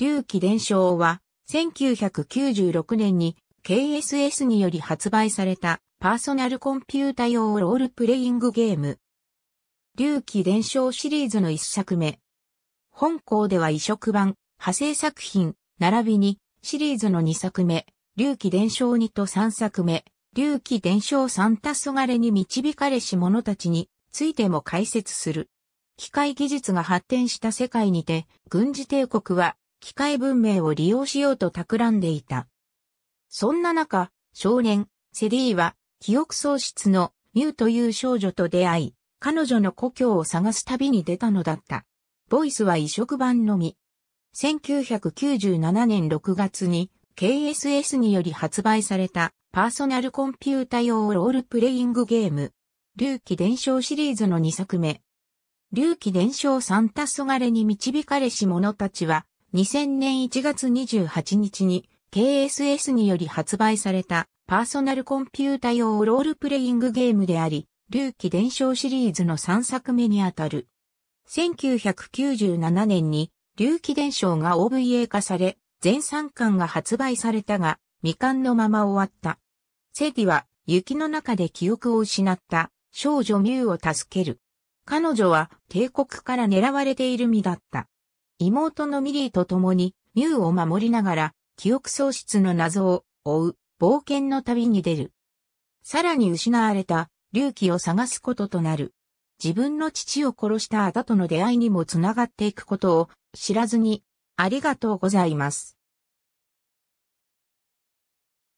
隆起伝承は、1996年に KSS により発売されたパーソナルコンピュータ用ロールプレイングゲーム。隆起伝承シリーズの一作目。本校では移植版、派生作品、並びにシリーズの二作目、隆起伝承2と三作目、隆起伝承3た昏がれに導かれし者たちについても解説する。機械技術が発展した世界にて、軍事帝国は機械文明を利用しようと企んでいた。そんな中、少年、セリーは、記憶喪失のミュウという少女と出会い、彼女の故郷を探す旅に出たのだった。ボイスは移植版のみ。1997年6月に KSS により発売されたパーソナルコンピュータ用ロールプレイングゲーム、龍気伝承シリーズの2作目。龍気伝承サンタソガレに導かれし者たちは2000年1月28日に KSS により発売されたパーソナルコンピュータ用ロールプレイングゲームであり、龍騎伝承シリーズの3作目にあたる。1997年に龍騎伝承が OVA 化され、全3巻が発売されたが、未完のまま終わった。セディは雪の中で記憶を失った少女ミュウを助ける。彼女は帝国から狙われている身だった。妹のミリーと共にミュウを守りながら記憶喪失の謎を追う冒険の旅に出る。さらに失われた隆起を探すこととなる。自分の父を殺したアダとの出会いにもつながっていくことを知らずにありがとうございます。